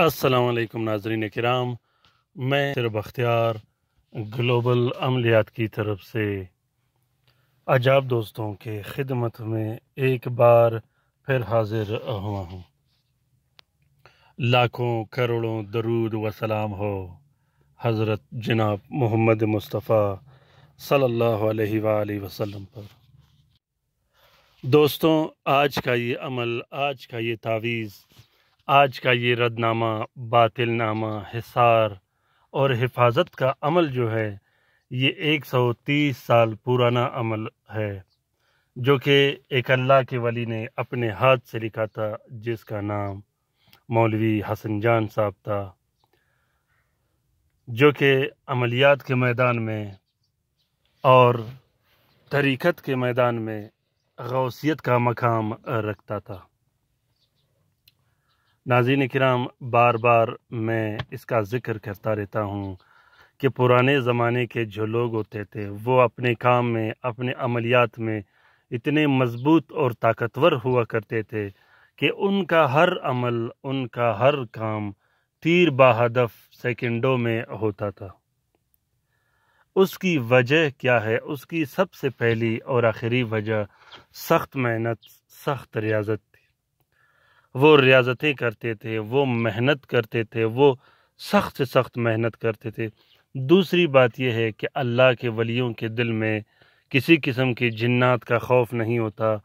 असलकम नाजरीन कराम मैं सिर्फ अख्तियार ग्लोबल अमलियात की तरफ से अजाब दोस्तों के ख़िदमत में एक बार फिर हाजिर हुआ हूँ लाखों करोड़ों दरूद व सलाम हो हज़रत जनाब मोहम्मद मुस्तफ़ा सल्लल्लाहु अलैहि वसल्लम पर दोस्तों आज का ये अमल आज का ये तावीज़ आज का ये रदनामा नामा हिसार और हिफाजत का अमल जो है ये 130 साल पुराना अमल है जो कि एक अल्लाह के वली ने अपने हाथ से लिखा था जिसका नाम मौलवी हसन जान साहब था जो कि अमलियात के मैदान में और तरीक़त के मैदान में गौसियत का मकाम रखता था नाजीन कराम बार बार मैं इसका ज़िक्र करता रहता हूँ कि पुराने ज़माने के जो लोग होते थे वो अपने काम में अपने अमलियात में इतने मज़बूत और ताकतवर हुआ करते थे कि उनका हर अमल उनका हर काम तीर बाहदफ सेकंडों में होता था उसकी वजह क्या है उसकी सबसे पहली और आखिरी वजह सख्त मेहनत सख्त रियाजत वो रियाज़तें करते थे वो मेहनत करते थे वो सख्त से सख्त मेहनत करते थे दूसरी बात यह है कि अल्लाह के वलियों के दिल में किसी किस्म के जन्ात का खौफ नहीं होता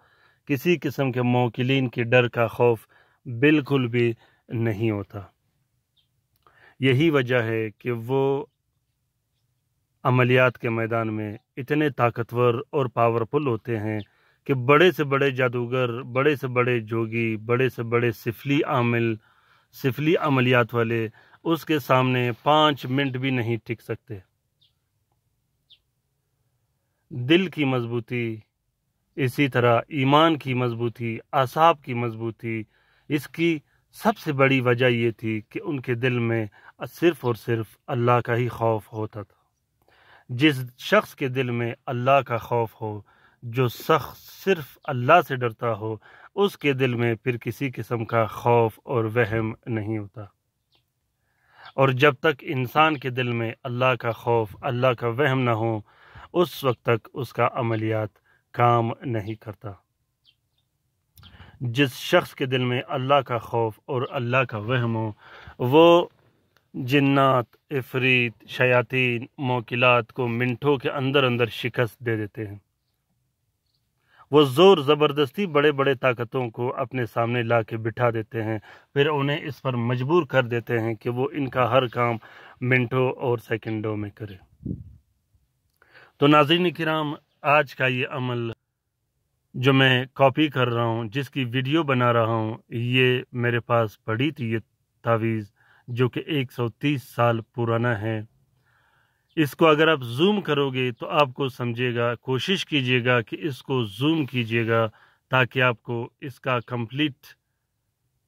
किसी किस्म के मोकिलिन के डर का खौफ बिल्कुल भी नहीं होता यही वजह है कि वो अमलियात के मैदान में इतने ताकतवर और पावरफुल होते हैं कि बड़े से बड़े जादूगर बड़े से बड़े जोगी बड़े से बड़े सिफली आमिल सिफली अमलियात वाले उसके सामने पाँच मिनट भी नहीं टिक सकते दिल की मजबूती इसी तरह ईमान की मजबूती आसाब की मजबूती इसकी सबसे बड़ी वजह यह थी कि उनके दिल में सिर्फ़ और सिर्फ अल्लाह का ही खौफ होता था जिस शख्स के दिल में अल्लाह का खौफ हो जो शख्स सिर्फ अल्लाह से डरता हो उसके दिल में फिर किसी किस्म का खौफ और वहम नहीं होता और जब तक इंसान के दिल में अल्लाह का खौफ अल्लाह का वहम ना हो उस वक्त तक उसका अमलियात काम नहीं करता जिस शख्स के दिल में अल्लाह का खौफ और अल्लाह का वहम हो वो जन्नात इफरीत शयातीन मोकिलात को मिनटों के अंदर अंदर शिकस्त दे देते हैं वो ज़ोर ज़बरदस्ती बड़े बड़े ताकतों को अपने सामने ला के बिठा देते हैं फिर उन्हें इस पर मजबूर कर देते हैं कि वो इनका हर काम मिनटों और सेकंडों में करें तो नाजीन कराम आज का ये अमल जो मैं कॉपी कर रहा हूँ जिसकी वीडियो बना रहा हूँ ये मेरे पास पड़ी थी ये तावीज़ जो कि 130 साल पुराना है इसको अगर आप जूम करोगे तो आपको समझेगा कोशिश कीजिएगा कि इसको जूम कीजिएगा ताकि आपको इसका कंप्लीट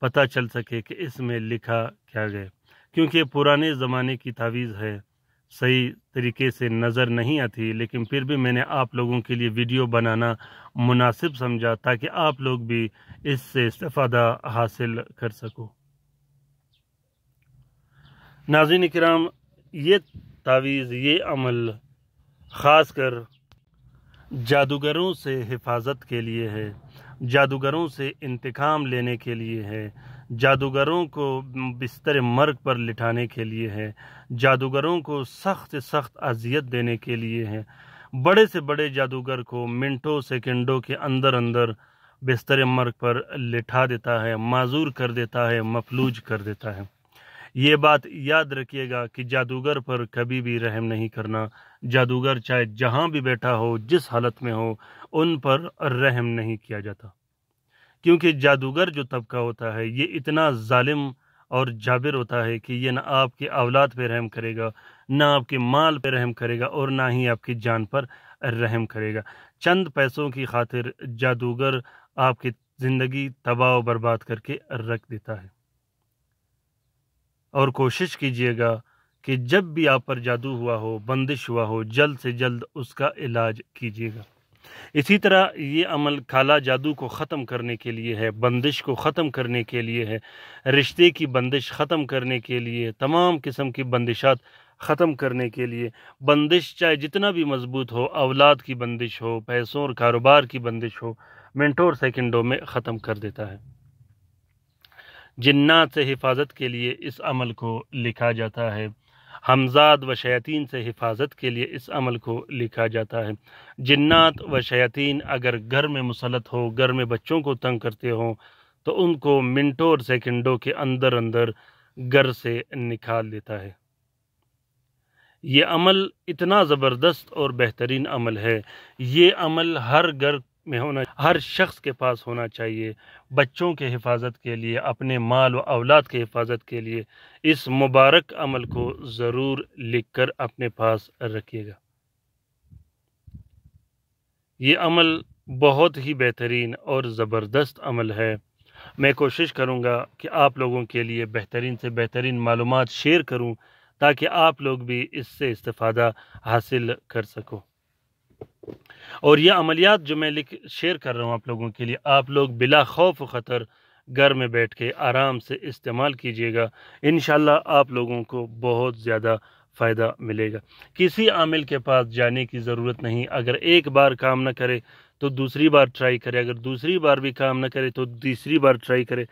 पता चल सके कि इसमें लिखा क्या गया क्योंकि पुराने ज़माने की तावीज़ है सही तरीके से नज़र नहीं आती लेकिन फिर भी मैंने आप लोगों के लिए वीडियो बनाना मुनासिब समझा ताकि आप लोग भी इससे इस्तफादा हासिल कर सको नाजिन कराम ये तावीज़ ये अमल ख़ास कर जादूगरों से हिफाजत के लिए है जादूगरों से इंतकाम लेने के लिए है जादूगरों को बिस्तर मर्ग पर लिटाने के लिए है जादूगरों को सख्त सख्त अजियत देने के लिए है बड़े से बड़े जादूगर को मिनटों सेकंडों के अंदर अंदर बिस्तर मर्ग पर लिटा देता है माजूर कर देता है मफलूज कर देता है ये बात याद रखिएगा कि जादूगर पर कभी भी रहम नहीं करना जादूगर चाहे जहाँ भी बैठा हो जिस हालत में हो उन पर रहम नहीं किया जाता क्योंकि जादूगर जो तबका होता है ये इतना जालिम और जाबिर होता है कि ये ना आपके अवलाद पर रहम करेगा ना आपके माल पर रहम करेगा और ना ही आपकी जान पर रहम करेगा चंद पैसों की खातिर जादूगर आपकी ज़िंदगी तबाह बर्बाद करके रख देता है और कोशिश कीजिएगा कि जब भी आप पर जादू हुआ हो बंदिश हुआ हो जल्द से जल्द उसका इलाज कीजिएगा इसी तरह ये अमल काला जादू को ख़त्म करने के लिए है बंदिश को ख़त्म करने के लिए है रिश्ते की बंदिश ख़त्म करने के लिए तमाम किस्म की बंदिशात ख़त्म करने के लिए बंदिश चाहे जितना भी मजबूत हो औलाद की बंदिश हो पैसों और कारोबार की बंदिश हो मिनटों और सेकंडों में ख़त्म कर देता है जन्नात से हिफाजत के लिए इस अमल को लिखा जाता है हमजाद व शयातीन से हिफाजत के लिए इस अमल को लिखा जाता है जन्नात व शयातीन अगर घर में मुसलत हो घर में बच्चों को तंग करते हों तो उनको मिनटों और सेकंडों के अंदर अंदर घर से निकाल देता है ये अमल इतना ज़बरदस्त और बेहतरीन अमल है ये अमल हर घर में होना हर शख्स के पास होना चाहिए बच्चों के हिफाजत के लिए अपने माल व अवलाद के हिफाजत के लिए इस मुबारक अमल को ज़रूर लिख कर अपने पास रखिएगा ये अमल बहुत ही बेहतरीन और ज़बरदस्त अमल है मैं कोशिश करूँगा कि आप लोगों के लिए बेहतरीन से बेहतरीन मालूम शेयर करूँ ताकि आप लोग भी इससे इस्ता हासिल कर सको और यह अमलियात जो मैं लिख शेयर कर रहा हूँ आप लोगों के लिए आप लोग बिला खौफ ख़तर घर में बैठ के आराम से इस्तेमाल कीजिएगा इन आप लोगों को बहुत ज़्यादा फ़ायदा मिलेगा किसी आमिल के पास जाने की ज़रूरत नहीं अगर एक बार काम ना करे तो दूसरी बार ट्राई करे अगर दूसरी बार भी काम ना करे तो तीसरी बार ट्राई करे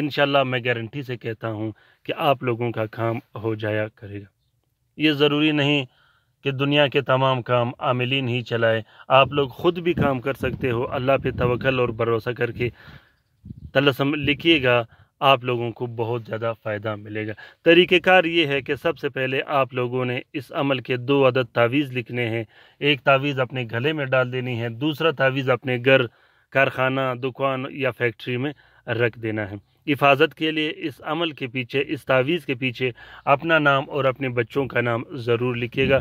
इन मैं गारंटी से कहता हूँ कि आप लोगों का काम हो जाया करेगा ये ज़रूरी नहीं कि दुनिया के तमाम काम आमिलीन ही चलाए आप लोग ख़ुद भी काम कर सकते हो अल्लाह पे तवक्ल और भरोसा करके तलसम लिखिएगा आप लोगों को बहुत ज़्यादा फ़ायदा मिलेगा तरीक़ेकार ये है कि सबसे पहले आप लोगों ने इस अमल के दो अदद तावीज़ लिखने हैं एक तावीज़ अपने गले में डाल देनी है दूसरा तावीज़ अपने घर कारखाना दुकान या फैक्ट्री में रख देना है हिफाजत के लिए इस अमल के पीछे इस तावीज़ के पीछे अपना नाम और अपने बच्चों का नाम ज़रूर लिखिएगा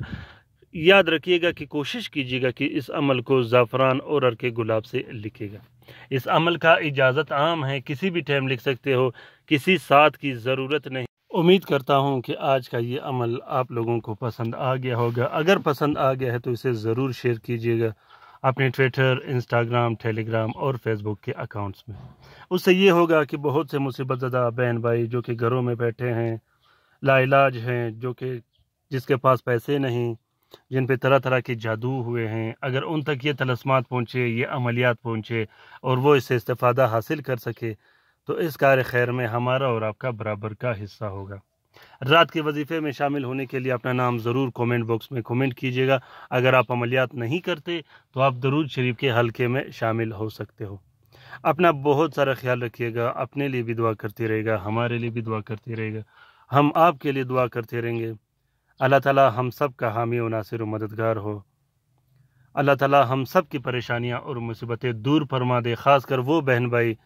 याद रखिएगा कि कोशिश कीजिएगा कि इस अमल को ज़ाफ़रान और अर के गुलाब से लिखिएगा इस अमल का इजाज़त आम है किसी भी टाइम लिख सकते हो किसी साथ की ज़रूरत नहीं उम्मीद करता हूँ कि आज का ये अमल आप लोगों को पसंद आ गया होगा अगर पसंद आ गया है तो इसे ज़रूर शेयर कीजिएगा अपने ट्विटर इंस्टाग्राम टेलीग्राम और फेसबुक के अकाउंट्स में उससे ये होगा कि बहुत से मुसीबत ज़दा बहन भाई जो कि घरों में बैठे हैं लाइलाज हैं जो कि जिसके पास पैसे नहीं जिन पे तरह तरह के जादू हुए हैं अगर उन तक ये तलस्मात पहुँचे ये अमलियात पहुँचे और वो इससे इस्तः हासिल कर सके तो इस कार खैर में हमारा और आपका बराबर का हिस्सा होगा रात के वजीफे में शामिल होने के लिए अपना नाम ज़रूर कमेंट बॉक्स में कमेंट कीजिएगा अगर आप अमलियात नहीं करते तो आप दरूद शरीफ के हल्के में शामिल हो सकते हो अपना बहुत सारा ख्याल रखिएगा अपने लिए भी दुआ करते रहेगा हमारे लिए भी दुआ करते रहेगा हम आपके लिए दुआ करते रहेंगे अल्लाह ताला हम सब का हामी व नासिर मददगार हो अल्लाह ताला हम सब की परेशानियाँ और मुसीबतें दूर फरमा दे खास कर वो बहन भाई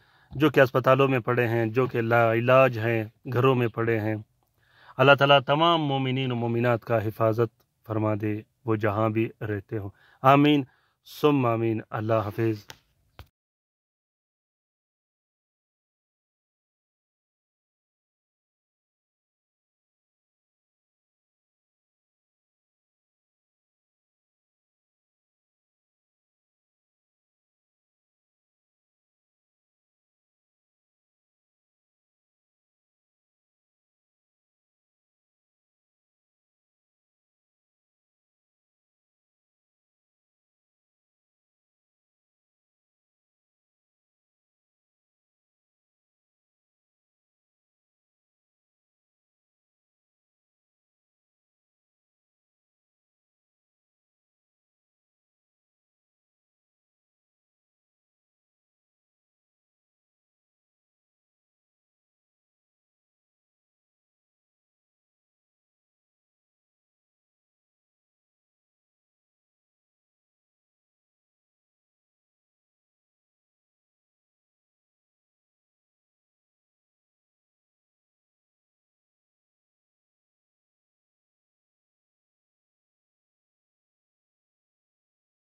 जो कि अस्पतालों में पड़े हैं जो कि लाइलाज हैं घरों में पड़े हैं अल्लाह ताला तमाम मोमिन मोमिनात का हिफाजत फरमा दे वो जहाँ भी रहते हों आमीन सुम आमीन अल्लाह हाफिज़